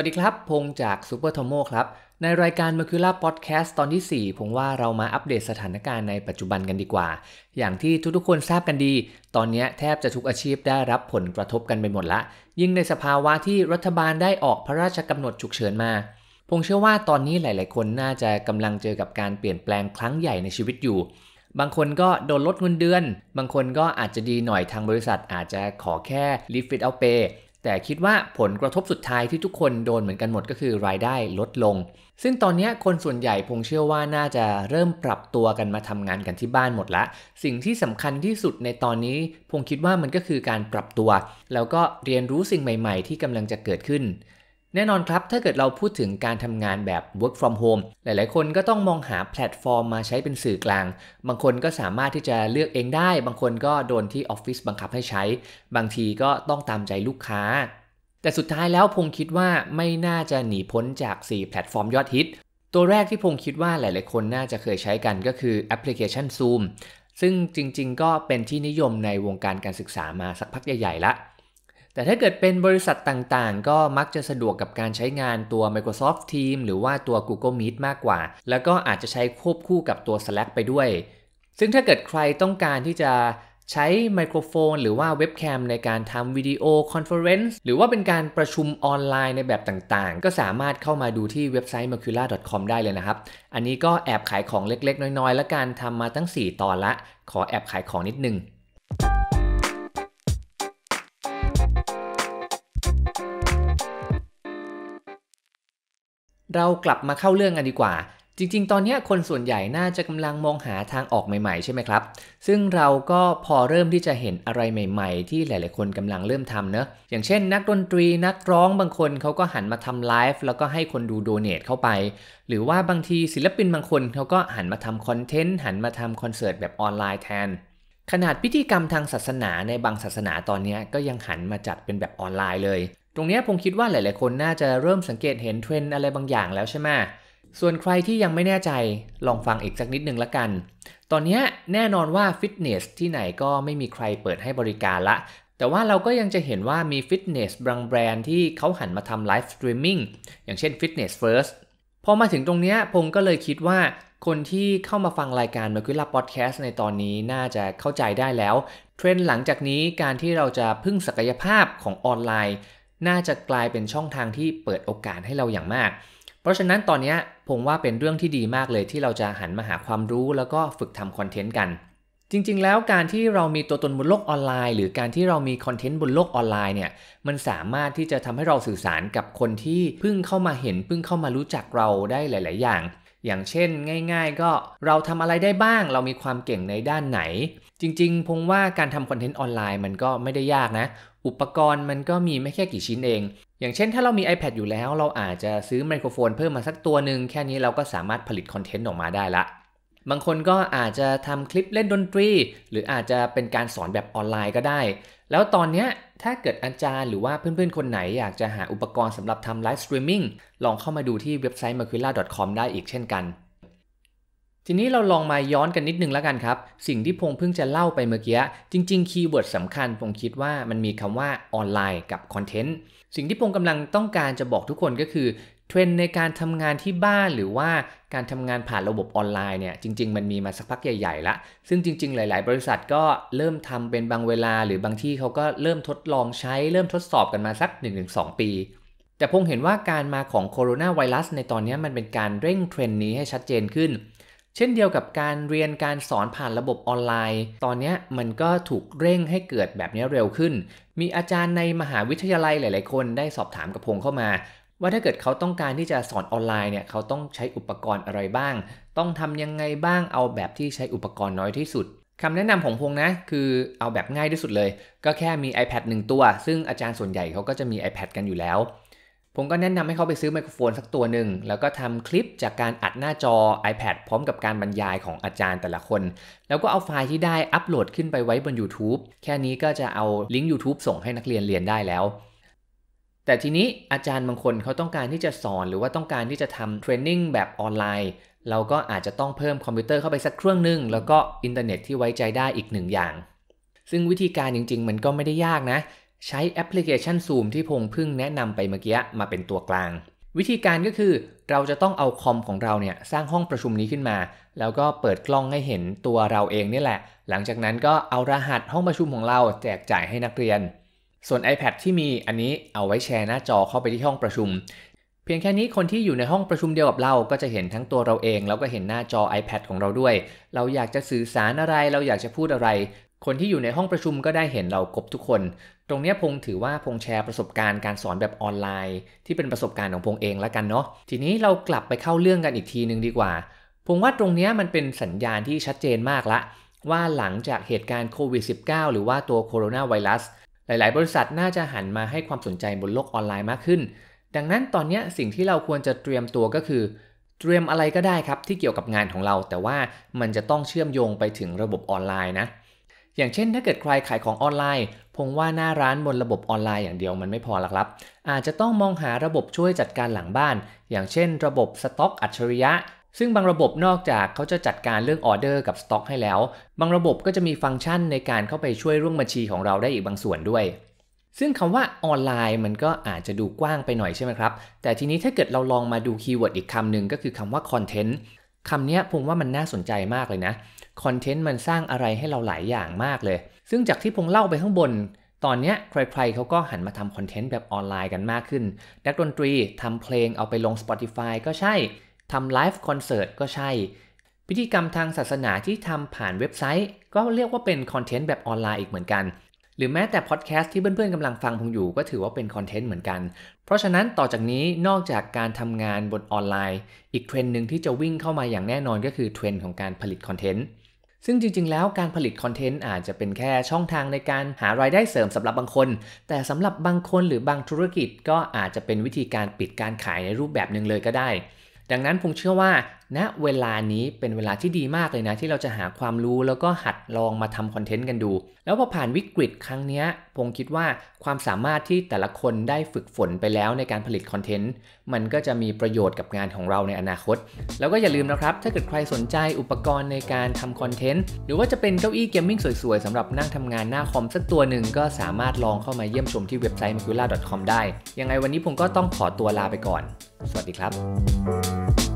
วัสดีครับพงจากซูเปอร์ทอมโมครับ ในรายการม e ค c u ล่าพอดแคสต์ตอนที่ 4 ผมว่าเรามาอัปเดตสถานการณ์ในปัจจุบันกันดีกว่า อย่างที่ทุกๆคนทราบกันดี ตอนนี้แทบจะทุกอาชีพได้รับผลกระทบกันไปหมดละยิ่งในสภาวะที่รัฐบาลได้ออกพระราชกำหนดฉุกเฉินมาพงเชื่อว่าตอนนี้หลาย ๆ คนน่าจะกำลังเจอกับการเปลี่ยนแปลงครั้งใหญ่ในชีวิตอยู่ บางคนก็โดนลดเงินเดือน บางคนก็อาจจะดีหน่อยทางบริษัทอาจจะขอแค่ l i f t it out pay แต่คิดว่าผลกระทบสุดท้ายที่ทุกคนโดนเหมือนกันหมดก็คือรายได้ลดลง ซึ่งตอนนี้คนส่วนใหญ่พงเชื่อว่าน่าจะเริ่มปรับตัวกันมาทำงานกันที่บ้านหมดละ สิ่งที่สำคัญที่สุดในตอนนี้พงคิดว่ามันก็คือการปรับตัว แล้วก็เรียนรู้สิ่งใหม่ๆ ที่กำลังจะเกิดขึ้นแน่นอนครับถ้าเกิดเราพูดถึงการทำงานแบบ work from home หลายๆ คนก็ต้องมองหาแพลตฟอร์มมาใช้เป็นสื่อกลาง บางคนก็สามารถที่จะเลือกเองได้ บางคนก็โดนที่ออฟฟิศบังคับให้ใช้ บางทีก็ต้องตามใจลูกค้า แต่สุดท้ายแล้วพงคิดว่าไม่น่าจะหนีพ้นจาก 4 แพลตฟอร์มยอดฮิต ตัวแรกที่พงคิดว่าหลาย ๆคนน่าจะเคยใช้กันก็คือแอปพลิเคชัน Zoom ซึ่งจริง ๆ ก็เป็นที่นิยมในวงการการศึกษามาสักพักใหญ่ๆละแต่ถ้าเกิดเป็นบริษัทต่างๆ ก็มักจะสะดวกกับการใช้งานตัว Microsoft Teams หรือว่าตัว Google Meet มากกว่า แล้วก็อาจจะใช้ควบคู่กับตัว Slack ไปด้วย ซึ่งถ้าเกิดใครต้องการที่จะใช้ไมโครโฟนหรือว่าเว็บแคมในการทำวิดีโอคอนเฟอเรนซ์หรือว่าเป็นการประชุมออนไลน์ในแบบต่างๆ ก็สามารถเข้ามาดูที่เว็บไซต์ mercula.com ได้เลยนะครับ อันนี้ก็แอบขายของเล็ก ๆ น้อยๆ และการทำมาตั้ง 4ตอนละ ขอแอบขายของนิดนึงเรากลับมาเข้าเรื่องกันดีกว่า จริง ๆ ตอนนี้คนส่วนใหญ่น่าจะกำลังมองหาทางออกใหม่ ๆ ใช่ไหมครับ ซึ่งเราก็พอเริ่มที่จะเห็นอะไรใหม่ๆ ที่หลาย ๆ คนกำลังเริ่มทำเนอะอย่างเช่นนักดนตรีนักร้องบางคนเขาก็หันมาทำไลฟ์แล้วก็ให้คนดูโดเนทเข้าไป หรือว่าบางทีศิลปินบางคนเขาก็หันมาทำคอนเทนต์หันมาทำคอนเสิร์ตแบบออนไลน์แทน ขนาดพิธีกรรมทางศาสนา ในบางศาสนาตอนนี้ก็ยังหันมาจัดเป็นแบบออนไลน์เลยตรงนี้ผมคิดว่าหลายๆคนน่าจะเริ่มสังเกตเห็นเทรนอะไรบางอย่างแล้วใช่ไหม ส่วนใครที่ยังไม่แน่ใจลองฟังอีกสักนิดนึงละกัน ตอนนี้แน่นอนว่าฟิตเนสที่ไหนก็ไม่มีใครเปิดให้บริการละ แต่ว่าเราก็ยังจะเห็นว่ามีฟิตเนสบางแบรนด์ที่เขาหันมาทำไลฟ์สตรีมมิ่งอย่างเช่น Fitness First พอมาถึงตรงนี้ผมก็เลยคิดว่าคนที่เข้ามาฟังรายการมคุยรับพอดแคสต์ในตอนนี้น่าจะเข้าใจได้แล้วเทรนด์หลังจากนี้การที่เราจะพึ่งศักยภาพของออนไลน์น่าจะกลายเป็นช่องทางที่เปิดโอกาสให้เราอย่างมาก เพราะฉะนั้นตอนนี้ผมว่าเป็นเรื่องที่ดีมากเลยที่เราจะหันมาหาความรู้แล้วก็ฝึกทำคอนเทนต์กัน จริงๆ แล้วการที่เรามีตัวตนบนโลกออนไลน์ หรือการที่เรามีคอนเทนต์บนโลกออนไลน์เนี่ยมันสามารถที่จะทำให้เราสื่อสารกับคนที่เพิ่งเข้ามาเห็นเพิ่งเข้ามารู้จักเราได้หลาย ๆ อย่าง อย่างเช่นง่ายๆ ก็เราทำอะไรได้บ้าง เรามีความเก่งในด้านไหน จริงๆพงว่าการทำคอนเทนต์ออนไลน์มันก็ไม่ได้ยากนะอุปกรณ์มันก็มีไม่แค่กี่ชิ้นเอง อย่างเช่นถ้าเรามี iPad อยู่แล้ว เราอาจจะซื้อไมโครโฟน เพิ่มมาสักตัวหนึ่งแค่นี้เราก็สามารถผลิตคอนเทนต์ออกมาได้ละ บางคนก็อาจจะทำคลิปเล่นดนตรี หรืออาจจะเป็นการสอนแบบออนไลน์ก็ได้ แล้วตอนนี้ถ้าเกิดอาจารย์หรือว่าเพื่อนๆ คนไหน อยากจะหาอุปกรณ์สำหรับทำไลฟ์สตรีมมิ่งลองเข้ามาดูที่เว็บไซต์ m e r c u l a c o m ได้อีกเช่นกันทีนี้เราลองมาย้อนกันนิดนึงแล้วกันครับ สิ่งที่พงเพิ่งจะเล่าไปเมื่อกี้ จริง ๆ คีย์เวิร์ดสำคัญพงคิดว่ามันมีคำว่าออนไลน์กับคอนเทนต์ สิ่งที่พงกำลังต้องการจะบอกทุกคนก็คือเทรนในการทำงานที่บ้านหรือว่าการทำงานผ่านระบบออนไลน์เนี่ยจริง ๆ มันมีมาสักพักใหญ่ๆ ละ ซึ่งจริงๆ หลาย ๆ บริษัทก็เริ่มทำเป็นบางเวลาหรือบางที่เขาก็เริ่มทดลองใช้เริ่มทดสอบกันมาสัก 1-2 ปี แต่พงเห็นว่าการมาของโคโรนาไวรัสในตอนนี้มันเป็นการเร่งเทรนนี้ให้ชัดเจนขึ้นเช่นเดียวกับการเรียนการสอนผ่านระบบออนไลน์ ตอนนี้มันก็ถูกเร่งให้เกิดแบบนี้เร็วขึ้น มีอาจารย์ในมหาวิทยาลัยหลาย ๆ คนได้สอบถามกับพงเข้ามา ว่าถ้าเกิดเขาต้องการที่จะสอนออนไลน์เนี่ยเขาต้องใช้อุปกรณ์อะไรบ้าง ต้องทำยังไงบ้างเอาแบบที่ใช้อุปกรณ์น้อยที่สุดคำแนะนำของพงนะ คือเอาแบบง่ายที่สุดเลย ก็แค่มี iPad 1ตัว ซึ่งอาจารย์ส่วนใหญ่เขาก็จะมี iPad กันอยู่แล้วผมก็แนะนำให้เขาไปซื้อไมโครโฟนสักตัวหนึ่ง แล้วก็ทำคลิปจากการอัดหน้าจอ iPad พร้อมกับการบรรยายของอาจารย์แต่ละคน แล้วก็เอาไฟล์ที่ได้อัปโหลดขึ้นไปไว้บน YouTube แค่นี้ก็จะเอาลิงก์ YouTube ส่งให้นักเรียนเรียนได้แล้ว แต่ทีนี้อาจารย์บางคนเขาต้องการที่จะสอนหรือว่าต้องการที่จะทำเทรนนิ่งแบบออนไลน์ เราก็อาจจะต้องเพิ่มคอมพิวเตอร์เข้าไปสักเครื่องหนึ่งแล้วก็อินเทอร์เน็ตที่ไว้ใจได้อีกหนึ่งอย่าง ซึ่งวิธีการจริง ๆ มันก็ไม่ได้ยากนะใช้แอปพลิเคชัน Zoom ที่พงพึ่งแนะนำไปเมื่อกี้มาเป็นตัวกลาง วิธีการก็คือเราจะต้องเอาคอมของเราเนี่ยสร้างห้องประชุมนี้ขึ้นมา แล้วก็เปิดกล้องให้เห็นตัวเราเองนี่แหละ หลังจากนั้นก็เอารหัสห้องประชุมของเราแจกจ่ายให้นักเรียน ส่วน iPad ที่มีอันนี้เอาไว้แชร์ หน้าจอเข้าไปที่ห้องประชุม เพียงแค่นี้คนที่อยู่ในห้องประชุมเดียวกับเราก็จะเห็นทั้งตัวเราเอง แล้วก็เห็นหน้าจอ iPad ของเราด้วย เราอยากจะสื่อสารอะไรเราอยากจะพูดอะไรคนที่อยู่ในห้องประชุมก็ได้เห็นเราครบทุกคน ตรงนี้พงถือว่าพงแชร์ประสบการณ์การสอนแบบออนไลน์ ที่เป็นประสบการณ์ของพงเองแล้วกันเนาะ ทีนี้เรากลับไปเข้าเรื่องกันอีกทีหนึ่งดีกว่า พงว่าตรงนี้มันเป็นสัญญาณที่ชัดเจนมากละว่าหลังจากเหตุการณ์โควิด -19 หรือว่าตัวโคโรนาไวรัส หลาย ๆ บริษัทน่าจะหันมาให้ความสนใจบนโลกออนไลน์มากขึ้น ดังนั้นตอนนี้สิ่งที่เราควรจะเตรียมตัวก็คือ เตรียมอะไรก็ได้ครับที่เกี่ยวกับงานของเราแต่ว่ามันจะต้องเชื่อมโยงไปถึงระบบออนไลน์นะอย่างเช่นถ้าเกิดใครขายของออนไลน์พงว่าหน้าร้านบนระบบออนไลน์อย่างเดียวมันไม่พอหลกครับ อาจจะต้องมองหาระบบช่วยจัดการหลังบ้าน อย่างเช่นระบบสต็อกอัจฉริยะ ซึ่งบางระบบนอกจากเขาจะจัดการเรื่องออเดอร์กับสต็อกให้แล้ว บางระบบก็จะมีฟังก์ชันในการเข้าไปช่วยร่วมบัญชีของเราได้อีกบางส่วนด้วย ซึ่งคำว่าออนไลน์ มันก็อาจจะดูกว้างไปหน่อยใช่ไหมครับแต่ทีนี้ถ้าเกิดเราลองมาดูคีย์เวิร์ดอีกคำหนึ่งก็คือคำว่าคอนเทนต์คำนี้ผมว่ามันน่าสนใจมากเลยนะคอนเทนต์มันสร้างอะไรให้เราหลายอย่างมากเลย ซึ่งจากที่พงเล่าไปข้างบน ตอนนี้ใครๆ เขาก็หันมาทำคอนเทนต์แบบออนไลน์กันมากขึ้น นักดนตรีทำเพลงเอาไปลง Spotify ก็ใช่ ทำไลฟ์คอนเสิร์ตก็ใช่ พิธีกรรมทางศาสนาที่ทำผ่านเว็บไซต์ก็เรียกว่าเป็นคอนเทนต์แบบออนไลน์อีกเหมือนกัน หรือแม้แต่พอดแคสต์ที่เพื่อนๆ กำลังฟังพงอยู่ ก็ถือว่าเป็นคอนเทนต์เหมือนกัน เพราะฉะนั้นต่อจากนี้นอกจากการทำงานบนออนไลน์ อีกเทรนด์หนึ่งที่จะวิ่งเข้ามาอย่างแน่นอนก็คือเทรนด์ของการผลิตคอนเทนต์ซึ่งจริงๆ แล้วการผลิตคอนเทนต์อาจจะเป็นแค่ช่องทางในการหารายได้เสริมสำหรับบางคน แต่สำหรับบางคนหรือบางธุรกิจก็อาจจะเป็นวิธีการปิดการขายในรูปแบบหนึ่งเลยก็ได้ดังนั้นผมเชื่อว่าณนะเวลานี้เป็นเวลาที่ดีมากเลยนะที่เราจะหาความรู้ แล้วก็หัดลองมาทำคอนเทนต์กันดู แล้วพอผ่านวิกฤตครั้งนี้ ผมคิดว่าความสามารถที่แต่ละคนได้ฝึกฝนไปแล้วในการผลิตคอนเทนต์มันก็จะมีประโยชน์กับงานของเราในอนาคต แล้วก็อย่าลืมนะครับ ถ้าเกิดใครสนใจอุปกรณ์ในการทำคอนเทนต์หรือว่าจะเป็นเก้าอี้เกมมิ่งสวยๆสำหรับนั่งทำงานหน้าคอมสักตัวหนึ่งก็สามารถลองเข้ามาเยี่ยมชมที่เว็บไซต์ m a c u l a c o m ได้ยังไงวันนี้ผมก็ต้องขอตัวลาไปก่อนสวัสดีครับ